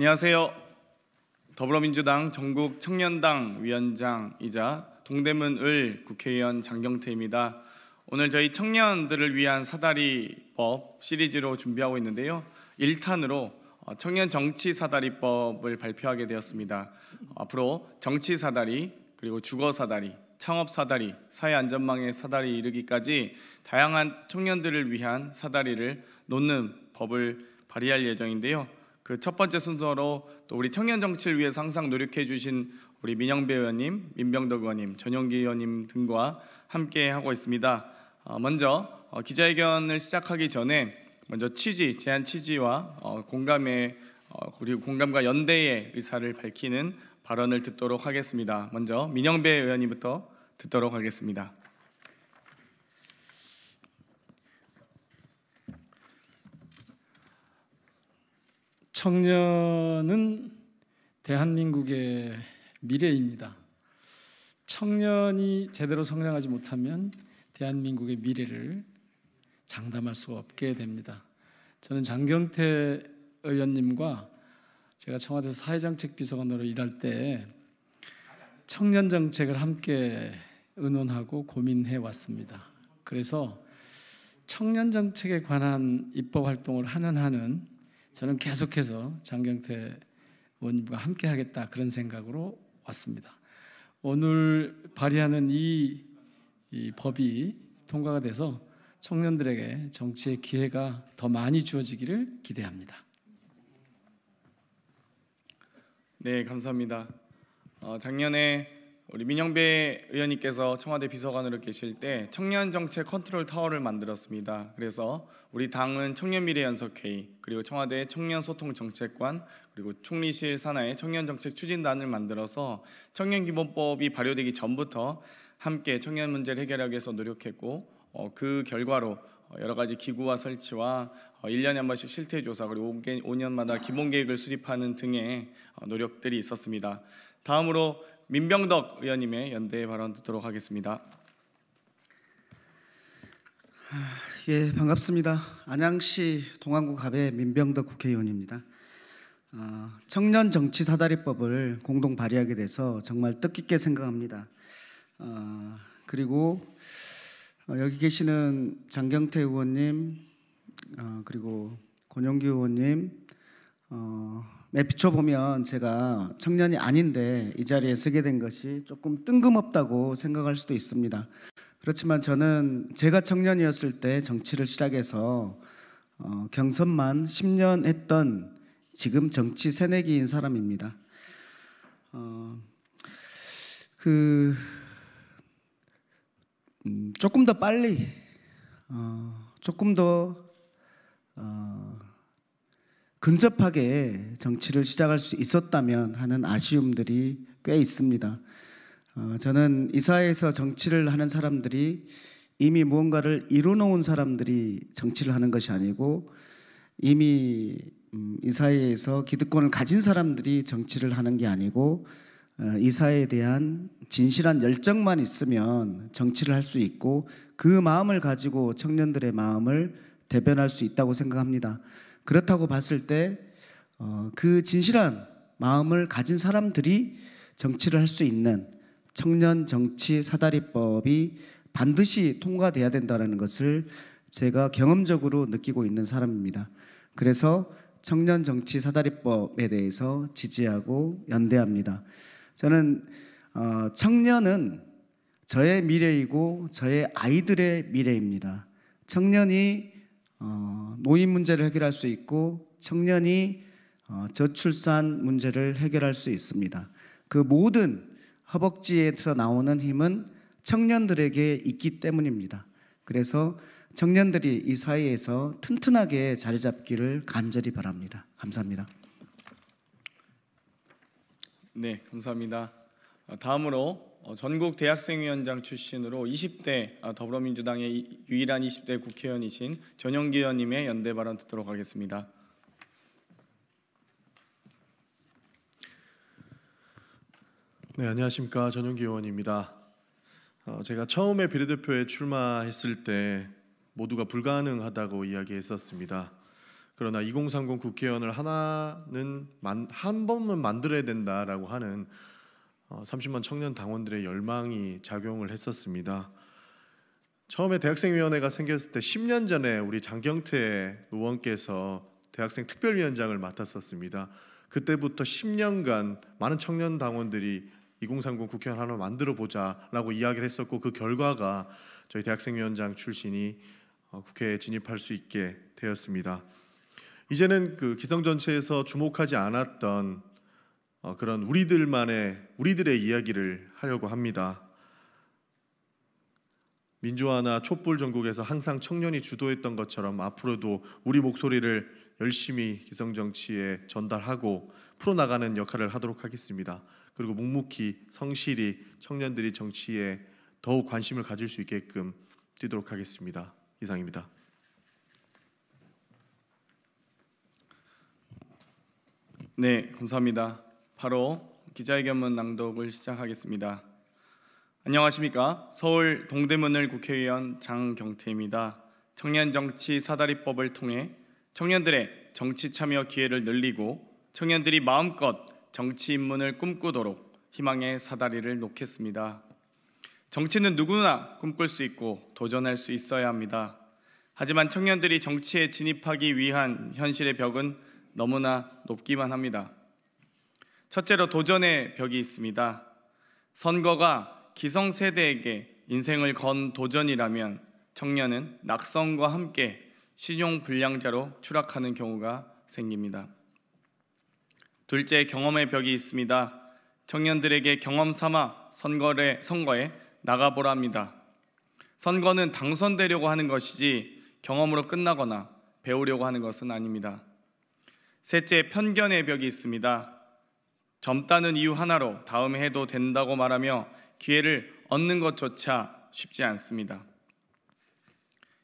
안녕하세요. 더불어민주당 전국 청년당 위원장이자 동대문 을 국회의원 장경태입니다. 오늘 저희 청년들을 위한 사다리법 시리즈로 준비하고 있는데요. 1탄으로 어, 청년 정치 사다리법을 발표하게 되었습니다. 어, 앞으로 정치 사다리 그리고 주거 사다리 창업 사다리, 사회 안전망의 사다리 이르기까지 다양한 청년들을 위한 사다리를 놓는 법을 발의할 예정인데요. 그첫 번째 순서로 또 우리 청년 정치를 위해 항상 노력해 주신 우리 민영배 의원님, 민병덕 의원님, 전영기 의원님 등과 함께 하고 있습니다. 어, 먼저 어, 기자회견을 시작하기 전에 먼저 취지, 제안 취지와 어, 공감의 어, 그리고 공감과 연대의 의사를 밝히는 발언을 듣도록 하겠습니다. 먼저 민영배 의원님부터 듣도록 하겠습니다. 청년은 대한민국의 미래입니다. 청년이 제대로 성장하지 못하면 대한민국의 미래를 장담할 수 없게 됩니다. 저는 장경태 의원님과 제가 청와대 사회정책 비서관으로 일할 때 청년 정책을 함께 의논하고 고민해 왔습니다. 그래서 청년 정책에 관한 입법 활동을 하는 한은 저는 계속해서 장경태 의원님과 함께 하겠다 그런 생각으로 왔습니다. 오늘 발의하는 이, 이 법이 통과가 돼서 청년들에게 정치의 기회가 더 많이 주어지기를 기대합니다. 네, 감사합니다. 어, 작년에 우리 민영배 의원님께서 청와대 비서관으로 계실 때 청년 정책 컨트롤 타워를 만들었습니다. 그래서 우리 당은 청년 미래 연석회의 그리고 청와대 청년 소통 정책관 그리고 총리실 산하의 청년 정책 추진단을 만들어서 청년 기본법이 발효되기 전부터 함께 청년 문제를 해결하기 위해서 노력했고 어, 그 결과로 어, 여러 가지 기구와 설치와 어, 1년에 한 번씩 실태 조사 그리고 5년마다 기본 계획을 수립하는 등의 어, 노력들이 있었습니다. 다음으로 민병덕 의원님의 연대 발언 듣도록 하겠습니다. 예, 반갑습니다. 안양시 동안구 갑의 민병덕 국회의원입니다. 어, 청년 정치 사다리법을 공동 발의하게 돼서 정말 뜻깊게 생각합니다. 어, 그리고 어, 여기 계시는 장경태 의원님, 그리고 권영규 의원님, 비춰보면 제가 청년이 아닌데 이 자리에 서게 된 것이 조금 뜬금없다고 생각할 수도 있습니다. 그렇지만 저는 제가 청년이었을 때 정치를 시작해서 어, 경선만 10년 했던 지금 정치 새내기인 사람입니다. 어, 그 음, 조금 더 빨리 어, 조금 더 어, 근접하게 정치를 시작할 수 있었다면 하는 아쉬움들이 꽤 있습니다. 어, 저는 이 사회에서 정치를 하는 사람들이 이미 무언가를 이루놓은 사람들이 정치를 하는 것이 아니고 이미 음, 이 사회에서 기득권을 가진 사람들이 정치를 하는 게 아니고 어, 이 사회에 대한 진실한 열정만 있으면 정치를 할 수 있고 그 마음을 가지고 청년들의 마음을 대변할 수 있다고 생각합니다. 그렇다고 봤을 때, 어, 그 진실한 마음을 가진 사람들이 정치를 할 수 있는 청년 정치 사다리법이 반드시 통과돼야 된다는 것을 제가 경험적으로 느끼고 있는 사람입니다. 그래서 청년 정치 사다리법에 대해서 지지하고 연대합니다. 저는 어, 청년은 저의 미래이고 저의 아이들의 미래입니다. 청년이 어, 노인 문제를 해결할 수 있고 청년이 어, 저출산 문제를 해결할 수 있습니다. 그 모든 허벅지에서 나오는 힘은 청년들에게 있기 때문입니다. 그래서 청년들이 이 사이에서 튼튼하게 자리 잡기를 간절히 바랍니다. 감사합니다. 네, 감사합니다. 다음으로 어, 전국 대학생위원장 출신으로 20대 아, 더불어민주당의 유일한 20대 국회의원이신 전영기 의원님의 연대 발언 듣도록 하겠습니다. 네, 안녕하십니까 전영기 의원입니다. 어, 제가 처음에 비례대표에 출마했을 때 모두가 불가능하다고 이야기했었습니다. 그러나 2030 국회의원을 하나는 만, 한 번은 만들어야 된다라고 하는 30만 어, 청년 당원들의 열망이 작용을 했었습니다. 처음에 대학생위원회가 생겼을 때 10년 전에 우리 장경태 의원께서 대학생 특별위원장을 맡았었습니다. 그때부터 10년간 많은 청년 당원들이 2030 국회의원 하나 만들어 보자라고 이야기를 했었고 그 결과가 저희 대학생위원장 출신이 어, 국회에 진입할 수 있게 되었습니다. 이제는 그 기성 전체에서 주목하지 않았던 어, 그런 우리들만의 우리들의 이야기를 하려고 합니다. 민주화나 촛불 전국에서 항상 청년이 주도했던 것처럼 앞으로도 우리 목소리를 열심히 기성 정치에 전달하고 풀어나가는 역할을 하도록 하겠습니다. 그리고 묵묵히 성실히 청년들이 정치에 더욱 관심을 가질 수 있게끔 뛰도록 하겠습니다. 이상입니다. 네, 감사합니다. 바로 기자회견문 낭독을 시작하겠습니다. 안녕하십니까? 서울 동대문을 국회의원 장경태입니다. 청년 정치 사다리법을 통해 청년들의 정치 참여 기회를 늘리고 청년들이 마음껏 정치 입문을 꿈꾸도록 희망의 사다리를 놓겠습니다. 정치는 누구나 꿈꿀 수 있고 도전할 수 있어야 합니다. 하지만 청년들이 정치에 진입하기 위한 현실의 벽은 너무나 높기만 합니다. 첫째로 도전의 벽이 있습니다. 선거가 기성 세대에게 인생을 건 도전이라면 청년은 낙선과 함께 신용 불량자로 추락하는 경우가 생깁니다. 둘째 경험의 벽이 있습니다. 청년들에게 경험 삼아 선거에, 선거에 나가보라 니다 선거는 당선되려고 하는 것이지 경험으로 끝나거나 배우려고 하는 것은 아닙니다. 셋째 편견의 벽이 있습니다. 젊다는 이유 하나로 다음 해도 된다고 말하며 기회를 얻는 것조차 쉽지 않습니다.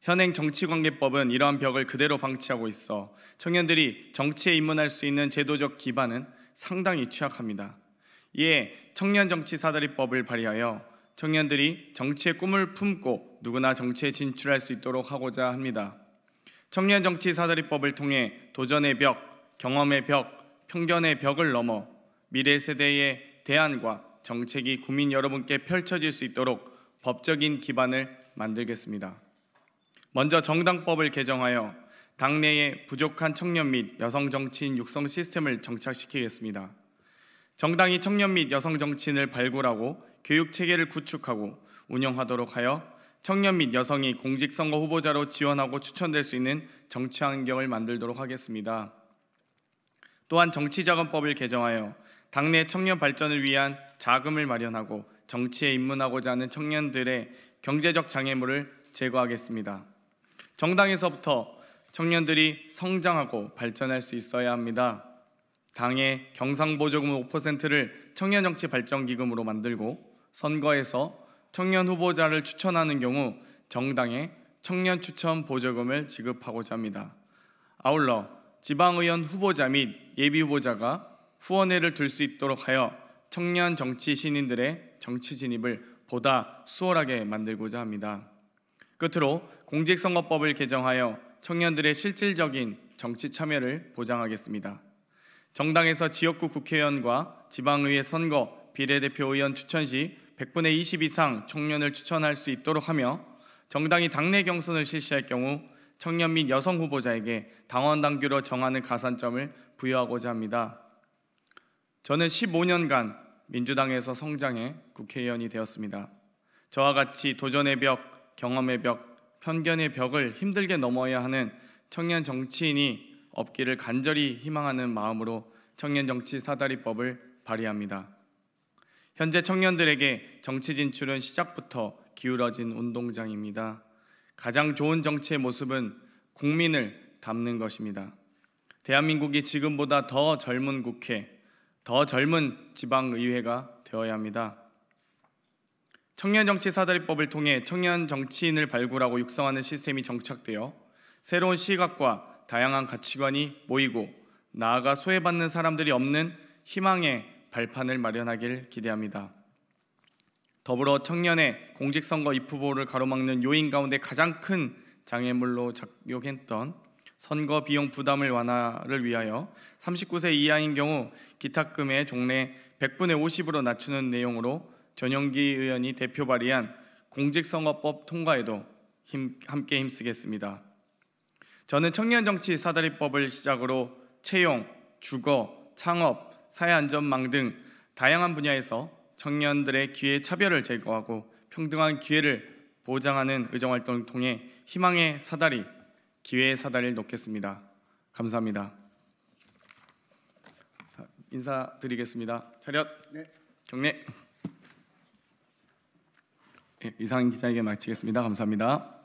현행 정치관계법은 이러한 벽을 그대로 방치하고 있어 청년들이 정치에 입문할 수 있는 제도적 기반은 상당히 취약합니다. 이에 청년 정치 사다리법을 발의하여 청년들이 정치의 꿈을 품고 누구나 정치에 진출할 수 있도록 하고자 합니다. 청년 정치 사다리법을 통해 도전의 벽, 경험의 벽, 편견의 벽을 넘어 미래 세대의 대안과 정책이 국민 여러분께 펼쳐질 수 있도록 법적인 기반을 만들겠습니다. 먼저 정당법을 개정하여 당내에 부족한 청년 및 여성 정치인 육성 시스템을 정착시키겠습니다. 정당이 청년 및 여성 정치인을 발굴하고 교육 체계를 구축하고 운영하도록 하여 청년 및 여성이 공직선거 후보자로 지원하고 추천될 수 있는 정치 환경을 만들도록 하겠습니다. 또한 정치자금법을 개정하여 당내 청년 발전을 위한 자금을 마련하고 정치에 입문하고자 하는 청년들의 경제적 장애물을 제거하겠습니다. 정당에서부터 청년들이 성장하고 발전할 수 있어야 합니다. 당의 경상보조금 5%를 청년정치 발전기금으로 만들고 선거에서 청년 후보자를 추천하는 경우 정당에 청년 추천 보조금을 지급하고자 합니다. 아울러 지방의원 후보자 및 예비 후보자가 후원회를 둘 수 있도록 하여 청년 정치 신인들의 정치 진입을 보다 수월하게 만들고자 합니다. 끝으로 공직선거법을 개정하여 청년들의 실질적인 정치 참여를 보장하겠습니다. 정당에서 지역구 국회의원과 지방의회 선거 비례대표 의원 추천 시 100분의 20 이상 청년을 추천할 수 있도록 하며 정당이 당내 경선을 실시할 경우 청년 및 여성 후보자에게 당원 당규로 정하는 가산점을 부여하고자 합니다. 저는 15년간 민주당에서 성장해 국회의원이 되었습니다. 저와 같이 도전의 벽, 경험의 벽, 편견의 벽을 힘들게 넘어야 하는 청년 정치인이 없기를 간절히 희망하는 마음으로 청년 정치 사다리법을 발의합니다. 현재 청년들에게 정치 진출은 시작부터 기울어진 운동장입니다. 가장 좋은 정치의 모습은 국민을 담는 것입니다. 대한민국이 지금보다 더 젊은 국회, 더 젊은 지방의회가 되어야 합니다. 청년 정치 사다리법을 통해 청년 정치인을 발굴하고 육성하는 시스템이 정착되어 새로운 시각과 다양한 가치관이 모이고 나아가 소외받는 사람들이 없는 희망의 발판을 마련하길 기대합니다. 더불어 청년의 공직선거 입후보를 가로막는 요인 가운데 가장 큰 장애물로 작용했던 선거 비용 부담을 완화를 위하여 39세 이하인 경우 기탁금의 종래 100분의 50으로 낮추는 내용으로 전영기 의원이 대표 발의한 공직선거법 통과에도 힘, 함께 힘쓰겠습니다. 저는 청년 정치 사다리법을 시작으로 채용, 주거, 창업, 사회안전망 등 다양한 분야에서 청년들의 기회 차별을 제거하고 평등한 기회를 보장하는 의정활동을 통해 희망의 사다리 기회의 사다리를 놓겠습니다. 감사합니다. 인사드리겠습니다. 차렷. 네. 경례. 네, 예, 이상 기자에게 마치겠습니다. 감사합니다.